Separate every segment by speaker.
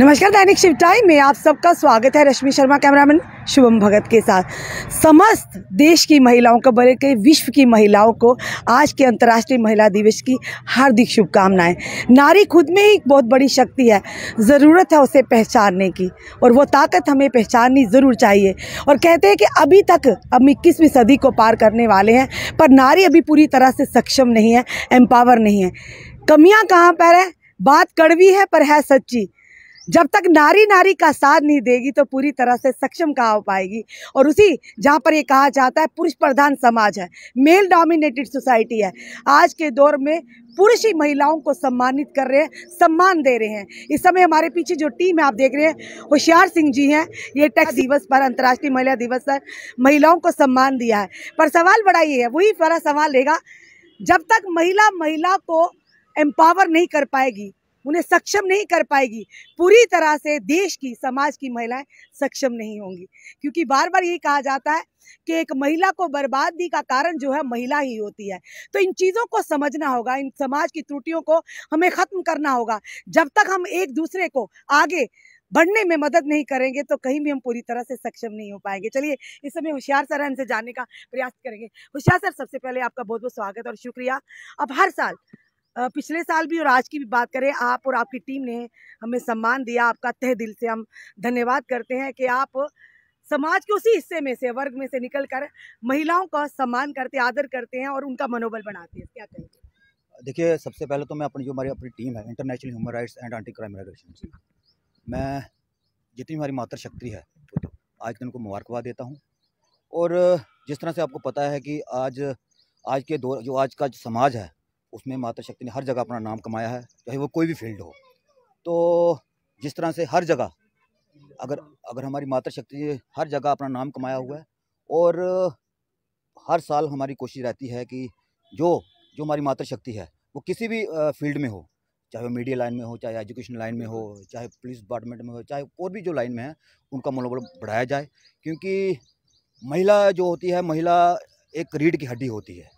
Speaker 1: नमस्कार दैनिक शिव टाइम में आप सबका स्वागत है रश्मि शर्मा कैमरामैन शुभम भगत के साथ समस्त देश की महिलाओं को बड़े कई विश्व की महिलाओं को आज के अंतर्राष्ट्रीय महिला दिवस की हार्दिक शुभकामनाएं नारी खुद में ही एक बहुत बड़ी शक्ति है ज़रूरत है उसे पहचानने की और वो ताकत हमें पहचाननी ज़रूर चाहिए और कहते हैं कि अभी तक हम इक्कीसवीं सदी को पार करने वाले हैं पर नारी अभी पूरी तरह से सक्षम नहीं है एम्पावर नहीं है कमियाँ कहाँ पर है बात कड़वी है पर है सच्ची जब तक नारी नारी का साथ नहीं देगी तो पूरी तरह से सक्षम कहा हो पाएगी और उसी जहाँ पर ये कहा जाता है पुरुष प्रधान समाज है मेल डोमिनेटेड सोसाइटी है आज के दौर में पुरुष ही महिलाओं को सम्मानित कर रहे हैं सम्मान दे रहे हैं इस समय हमारे पीछे जो टीम है आप देख रहे हैं होशियार सिंह जी हैं ये टैक्स दिवस पर अंतर्राष्ट्रीय महिला दिवस पर महिलाओं को सम्मान दिया है पर सवाल बड़ा ये है वही बड़ा सवाल रहेगा जब तक महिला महिला को एम्पावर नहीं कर पाएगी उन्हें सक्षम नहीं कर पाएगी पूरी तरह से देश की समाज की महिलाएं सक्षम नहीं होंगी क्योंकि बार बार यही कहा जाता है कि एक महिला को बर्बादी का कारण जो है महिला ही होती है तो इन चीज़ों को समझना होगा इन समाज की त्रुटियों को हमें ख़त्म करना होगा जब तक हम एक दूसरे को आगे बढ़ने में मदद नहीं करेंगे तो कहीं भी हम पूरी तरह से सक्षम नहीं हो पाएंगे चलिए इस समय होशियार सर हमसे जानने का प्रयास करेंगे होशियार सर सबसे पहले आपका बहुत बहुत स्वागत और शुक्रिया अब हर साल पिछले साल भी और आज की भी बात करें आप और आपकी टीम ने हमें सम्मान दिया आपका तह दिल से हम धन्यवाद करते हैं कि आप समाज के उसी हिस्से में से वर्ग में से निकल कर महिलाओं का सम्मान करते आदर करते हैं और उनका मनोबल बनाते हैं क्या कहेंगे
Speaker 2: देखिए सबसे पहले तो मैं अपनी जो हमारी अपनी टीम है international human rights and anti crime organization मैं जितनी हमारी मातृशक्ति है आज मैं उनको मुबारकबाद देता हूँ और जिस तरह से आपको पता है कि आज आज के दौर जो आज का जो समाज है उसमें मातृशक्ति शक्ति ने हर जगह अपना नाम कमाया है चाहे वो कोई भी फील्ड हो तो जिस तरह से हर जगह अगर अगर हमारी मातृशक्ति ने हर जगह अपना नाम कमाया हुआ है और हर साल हमारी कोशिश रहती है कि जो जो हमारी मातृशक्ति है वो किसी भी फील्ड में हो चाहे वो मीडिया लाइन में हो चाहे एजुकेशन लाइन में हो चाहे पुलिस डिपार्टमेंट में हो चाहे और भी जो लाइन में है उनका मनोबल बढ़ाया जाए क्योंकि महिला जो होती है महिला एक रीढ़ की हड्डी होती है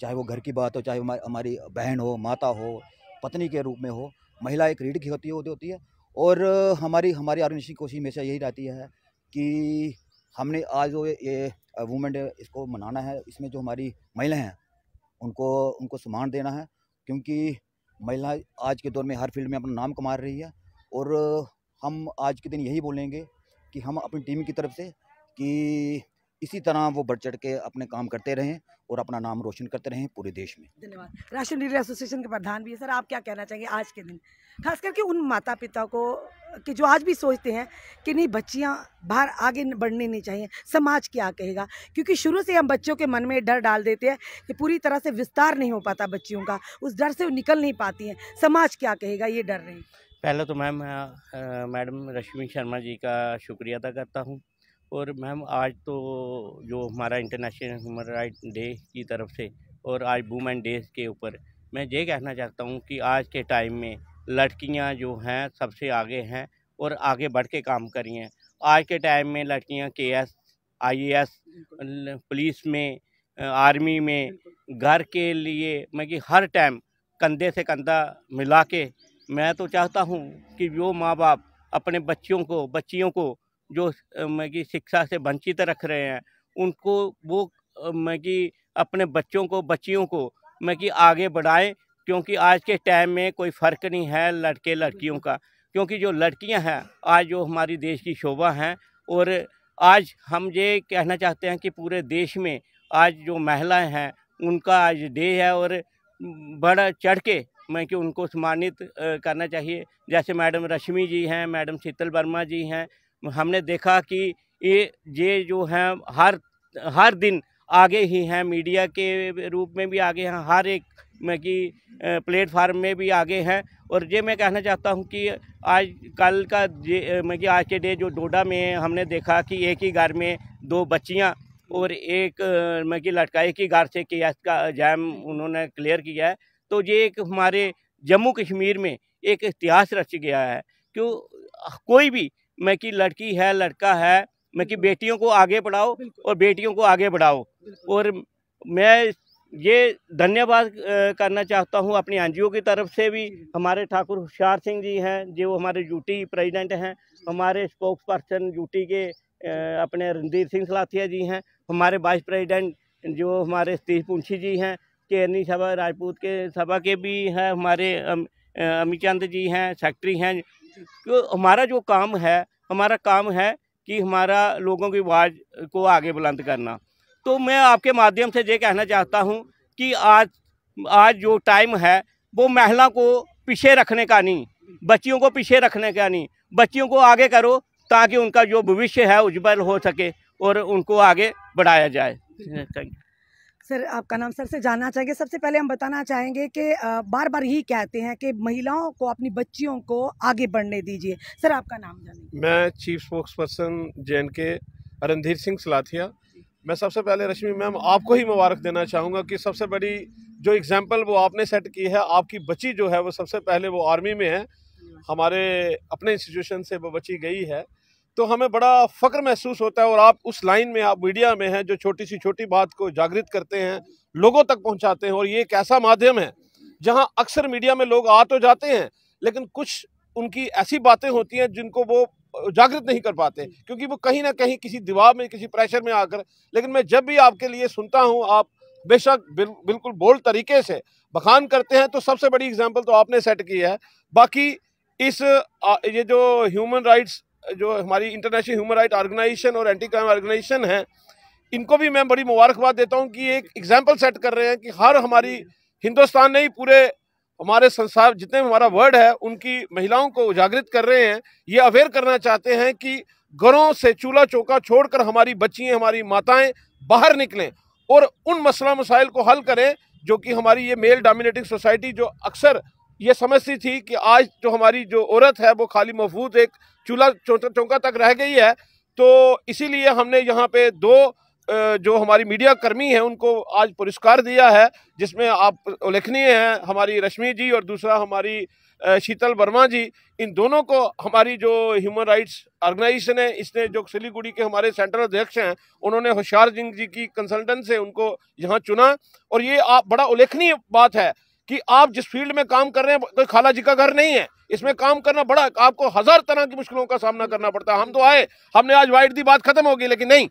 Speaker 2: चाहे वो घर की बात हो चाहे हमारी बहन हो माता हो पत्नी के रूप में हो महिला एक रीढ़ की होती होती होती है और हमारी हमारी आर्गेनाइजेशन कोशिश हमेशा यही रहती है कि हमने आज जो ये वुमेन डे इसको मनाना है इसमें जो हमारी महिलाएं हैं उनको उनको सम्मान देना है क्योंकि महिला आज के दौर में हर फील्ड में अपना नाम कमा रही है और हम आज के दिन यही बोलेंगे कि हम अपनी टीम की तरफ से कि इसी तरह वो बढ़ चढ़ के अपने काम करते रहें और अपना नाम रोशन करते रहें पूरे देश में
Speaker 1: धन्यवाद राष्ट्रीय डीलर एसोसिएशन के प्रधान भी है सर आप क्या कहना चाहेंगे आज के दिन खास करके उन माता पिता को कि जो आज भी सोचते हैं कि नहीं बच्चियां बाहर आगे बढ़नी नहीं चाहिए समाज क्या कहेगा क्योंकि शुरू से हम बच्चों के मन में डर डाल देते हैं कि पूरी तरह से विस्तार नहीं हो पाता बच्चियों का उस डर से वो निकल नहीं पाती हैं समाज क्या कहेगा ये डर नहीं
Speaker 3: पहले तो मैम मैडम रश्मि शर्मा जी का शुक्रिया अदा करता हूँ और मैम आज तो जो हमारा इंटरनेशनल ह्यूमन राइट डे की तरफ से और आज वुमेन डे के ऊपर मैं ये कहना चाहता हूँ कि आज के टाइम में लड़कियाँ जो हैं सबसे आगे हैं और आगे बढ़ के काम करी हैं आज के टाइम में लड़कियाँ के एस आई एस पुलिस में आर्मी में घर के लिए मैं कि हर टाइम कंधे से कंधा मिला के मैं तो चाहता हूँ कि जो माँ बाप अपने बच्चों को बच्चियों को जो मैं कि शिक्षा से वंचित रख रहे हैं उनको वो मैं कि अपने बच्चों को बच्चियों को मैं कि आगे बढ़ाएं क्योंकि आज के टाइम में कोई फ़र्क नहीं है लड़के लड़कियों का क्योंकि जो लड़कियां हैं आज जो हमारी देश की शोभा हैं और आज हम ये कहना चाहते हैं कि पूरे देश में आज जो महिलाएं हैं उनका आज डे है और बड़ा चढ़ के मैं कि उनको सम्मानित करना चाहिए जैसे मैडम रश्मि जी हैं मैडम शीतल वर्मा जी हैं हमने देखा कि ये ये जो हैं हर हर दिन आगे ही हैं मीडिया के रूप में भी आगे हैं हर एक में कि प्लेटफार्म में भी आगे हैं और ये मैं कहना चाहता हूं कि आज कल का मैं कि आज के डे जो डोडा में हमने देखा कि एक ही घर में दो बच्चियां और एक मैं कि एक की घर से किया का जैम उन्होंने क्लियर किया है तो ये एक हमारे जम्मू कश्मीर में एक इतिहास रच गया है क्यों कोई भी मैं कि लड़की है लड़का है मैं कि बेटियों को आगे बढ़ाओ और बेटियों को आगे बढ़ाओ और मैं ये धन्यवाद करना चाहता हूँ अपनी एन की तरफ से भी हमारे ठाकुर होशियार सिंह जी हैं जो हमारे यूटी प्रेजिडेंट हैं हमारे स्पोक्स पर्सन यूटी के अपने रणधीर सिंह सलाथिया जी हैं हमारे वाइस प्रेसिडेंट जो हमारे सतीश पुंछी जी हैं केरनी सभा राजपूत के सभा के भी हैं हमारे अमित चंद जी हैं सेक्रेटरी हैं तो हमारा जो काम है हमारा काम है कि हमारा लोगों की आवाज़ को आगे बुलंद करना तो मैं आपके माध्यम से ये कहना चाहता हूँ कि आज आज जो टाइम है वो महिला को पीछे रखने का नहीं बच्चियों को पीछे रखने का नहीं बच्चियों को आगे करो ताकि उनका जो भविष्य है उज्ज्वल हो सके और उनको आगे बढ़ाया जाए थैंक यू
Speaker 1: सर आपका नाम सर से जानना चाहेंगे सबसे पहले हम बताना चाहेंगे कि बार बार यही कहते हैं कि महिलाओं को अपनी बच्चियों को आगे बढ़ने दीजिए सर आपका नाम
Speaker 4: जानिए मैं चीफ स्पोक्स पर्सन जे के रणधीर सिंह सलाथिया मैं सबसे पहले रश्मि मैम आपको ही मुबारक देना चाहूँगा कि सबसे बड़ी जो एग्ज़ाम्पल वो आपने सेट की है आपकी बच्ची जो है वो सबसे पहले वो आर्मी में है हमारे अपने इंस्टीट्यूशन से वो बच्ची गई है तो हमें बड़ा फ़ख्र महसूस होता है और आप उस लाइन में आप मीडिया में हैं जो छोटी सी छोटी बात को जागृत करते हैं लोगों तक पहुंचाते हैं और ये एक ऐसा माध्यम है जहां अक्सर मीडिया में लोग आ तो जाते हैं लेकिन कुछ उनकी ऐसी बातें होती हैं जिनको वो जागृत नहीं कर पाते क्योंकि वो कहीं ना कहीं किसी दबाव में किसी प्रेशर में आकर लेकिन मैं जब भी आपके लिए सुनता हूँ आप बेशक बिल, बिल्कुल बोल्ड तरीके से बखान करते हैं तो सबसे बड़ी एग्जाम्पल तो आपने सेट की है बाकी इस ये जो ह्यूमन राइट्स जो हमारी इंटरनेशनल ह्यूमन राइट ऑर्गेनाइजेशन और एंटी क्राइम ऑर्गेनाइजेशन है इनको भी मैं बड़ी मुबारकबाद देता हूँ कि एक एग्जाम्पल सेट कर रहे हैं कि हर हमारी हिंदुस्तान नहीं पूरे हमारे संसार जितने हमारा वर्ल्ड है उनकी महिलाओं को उजागृत कर रहे हैं ये अवेयर करना चाहते हैं कि घरों से चूल्हा चौका छोड़कर हमारी बच्चियाँ हमारी माताएं बाहर निकलें और उन मसला मसाइल को हल करें जो कि हमारी ये मेल डोमिनेटिंग सोसाइटी जो अक्सर ये समझती थी कि आज जो हमारी जो औरत है वो खाली महफूज एक चूल्हा चौंका तक रह गई है तो इसीलिए हमने यहाँ पे दो जो हमारी मीडिया कर्मी हैं उनको आज पुरस्कार दिया है जिसमें आप उल्लेखनीय हैं हमारी रश्मि जी और दूसरा हमारी शीतल वर्मा जी इन दोनों को हमारी जो ह्यूमन राइट्स ऑर्गेनाइजेशन है इसने जो सिलीगुड़ी के हमारे सेंट्रल अध्यक्ष हैं उन्होंने होशियार सिंह जी की कंसल्टेंट से उनको यहाँ चुना और ये आप बड़ा उल्लेखनीय बात है कि आप जिस फील्ड में काम कर रहे हैं कोई खाला जी का घर नहीं है इसमें काम करना बड़ा आपको हजार तरह की मुश्किलों का सामना करना पड़ता है हम तो आए हमने आज वाइट दी बात खत्म होगी लेकिन नहीं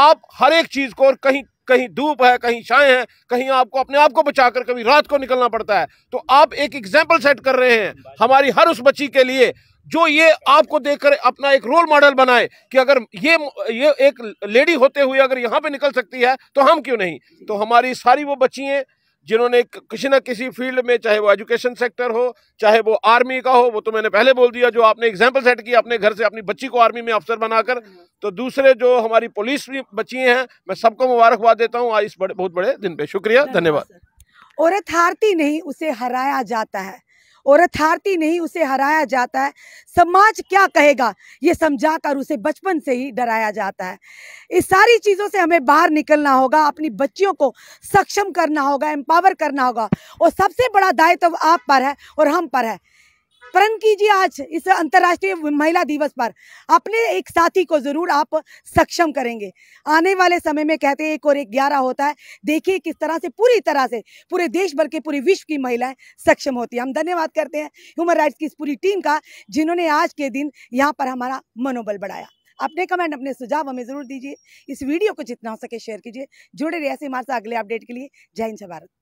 Speaker 4: आप हर एक चीज को और कहीं कहीं धूप है कहीं छाए हैं कहीं आपको अपने आप को बचाकर कभी रात को निकलना पड़ता है तो आप एक एग्जाम्पल सेट कर रहे हैं हमारी हर उस बच्ची के लिए जो ये आपको देखकर अपना एक रोल मॉडल बनाए कि अगर ये ये एक लेडी होते हुए अगर यहाँ पे निकल सकती है तो हम क्यों नहीं तो हमारी सारी वो बच्चियाँ जिन्होंने किसी ना किसी फील्ड में चाहे वो एजुकेशन सेक्टर हो चाहे वो आर्मी का हो वो तो मैंने पहले बोल दिया जो आपने एग्जाम्पल सेट किया अपने घर से अपनी बच्ची को आर्मी में अफसर बनाकर हम्म। तो दूसरे जो हमारी पुलिस भी बची हैं मैं सबको मुबारकबाद देता हूँ आज इस बड़े बहुत बड़े दिन पे शुक्रिया धन्यवाद
Speaker 1: औरत हारती नहीं उसे हराया जाता है और यथार्थी नहीं उसे हराया जाता है समाज क्या कहेगा ये समझाकर उसे बचपन से ही डराया जाता है इस सारी चीज़ों से हमें बाहर निकलना होगा अपनी बच्चियों को सक्षम करना होगा एम्पावर करना होगा और सबसे बड़ा दायित्व तो आप पर है और हम पर है प्रण कीजिए आज इस अंतर्राष्ट्रीय महिला दिवस पर अपने एक साथी को जरूर आप सक्षम करेंगे आने वाले समय में कहते हैं एक और एक ग्यारह होता है देखिए किस तरह से पूरी तरह से पूरे देश भर के पूरे विश्व की महिलाएं सक्षम होती है हम धन्यवाद करते हैं ह्यूमन राइट्स की इस पूरी टीम का जिन्होंने आज के दिन यहाँ पर हमारा मनोबल बढ़ाया अपने कमेंट अपने सुझाव हमें जरूर दीजिए इस वीडियो को जितना हो सके शेयर कीजिए जुड़े रहिए ऐसे हमारे साथ अगले अपडेट के लिए जय हिंद भारत